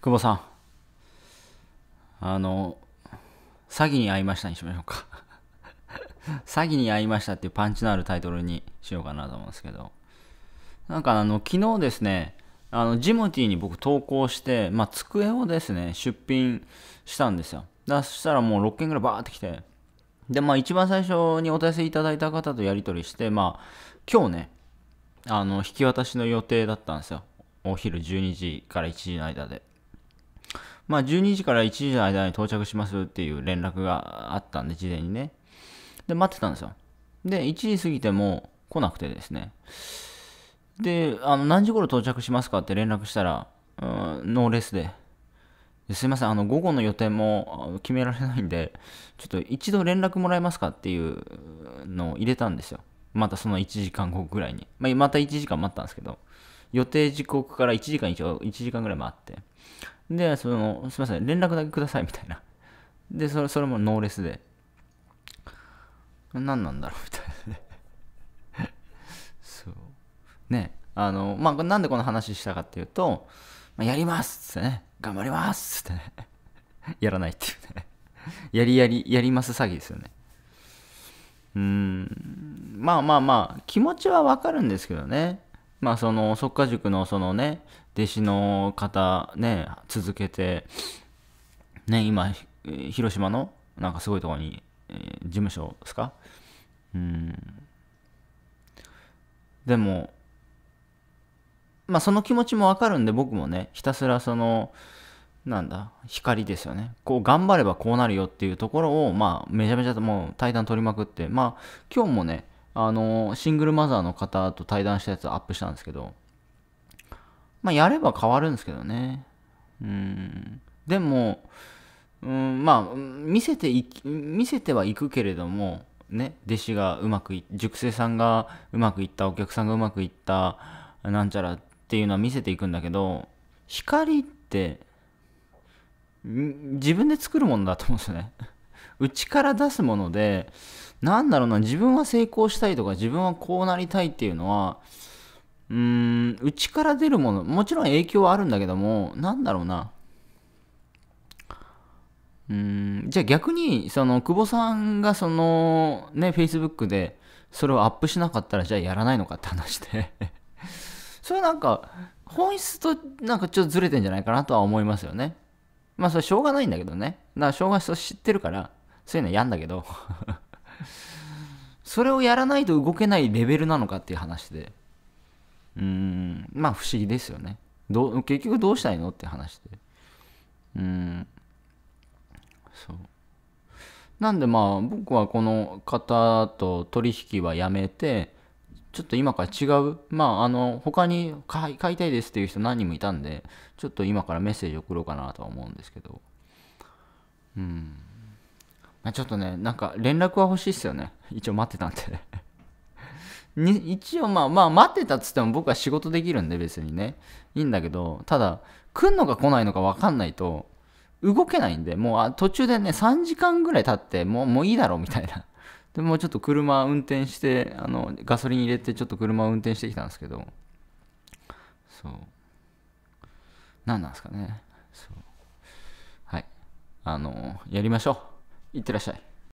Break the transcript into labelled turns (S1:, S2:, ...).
S1: 久保さんあの詐欺に遭いましたにしましょうか 詐欺に遭いましたっていうパンチのあるタイトルにしようかなと思うんですけどなんかあの昨日ですねあのジモティに僕投稿して、まあ、机をですね出品したんですよだそしたらもう6件ぐらいバーってきてでまあ一番最初にお問い合わせいただいた方とやり取りしてまあ今日ねあの引き渡しの予定だったんですよお昼12時から1時の間でまあ、12時から1時の間に到着しますっていう連絡があったんで、事前にね。で、待ってたんですよ。で、1時過ぎても来なくてですね。で、あの、何時頃到着しますかって連絡したら、うん、ノーレスで。すいません、あの、午後の予定も決められないんで、ちょっと一度連絡もらえますかっていうのを入れたんですよ。またその1時間後ぐらいに。まあ、また1時間待ったんですけど、予定時刻から1時間以上、1時間ぐらい待って。で、その、すみません、連絡だけくださいみたいな。で、それそれもノーレスで。何なんだろうみたいなね。そう。ね、あの、まあ、なんでこの話したかっていうと、まあ、やりますってね、頑張りますってね、やらないっていうね。やりやり、やります詐欺ですよね。うーん、まあまあまあ、気持ちはわかるんですけどね。まあその即家塾のそのね弟子の方ね続けてね今広島のなんかすごいところに、えー、事務所ですかうんでもまあその気持ちもわかるんで僕もねひたすらそのなんだ光ですよねこう頑張ればこうなるよっていうところをまあめちゃめちゃもう対談取りまくってまあ今日もねあの、シングルマザーの方と対談したやつアップしたんですけど、まあ、やれば変わるんですけどね。うん。でも、うん、まあ、見せてい見せてはいくけれども、ね、弟子がうまくい、熟成さんがうまくいった、お客さんがうまくいった、なんちゃらっていうのは見せていくんだけど、光って、自分で作るものだと思うんですよね。内から出すもので、なんだろうな、自分は成功したいとか、自分はこうなりたいっていうのは、うーん、内から出るもの、もちろん影響はあるんだけども、なんだろうな。うん、じゃあ逆に、その、久保さんがその、ね、Facebook で、それをアップしなかったら、じゃあやらないのかって話で それなんか、本質となんかちょっとずれてんじゃないかなとは思いますよね。まあそれしょうがないんだけどね。だからしょうが知ってるから、そういうのやんだけど それをやらないと動けないレベルなのかっていう話でうーんまあ不思議ですよねど結局どうしたいのって話でうんそうなんでまあ僕はこの方と取引はやめてちょっと今から違うまああの他に買いたいですっていう人何人もいたんでちょっと今からメッセージ送ろうかなとは思うんですけどうんまあ、ちょっとね、なんか連絡は欲しいっすよね。一応待ってたんで に一応まあまあ待ってたっつっても僕は仕事できるんで別にね。いいんだけど、ただ来んのか来ないのか分かんないと動けないんで、もう途中でね、3時間ぐらい経ってもうもういいだろみたいな。でもうちょっと車運転して、あのガソリン入れてちょっと車運転してきたんですけど、そう。何なんですかね。そう。はい。あの、やりましょう。いってらっしゃい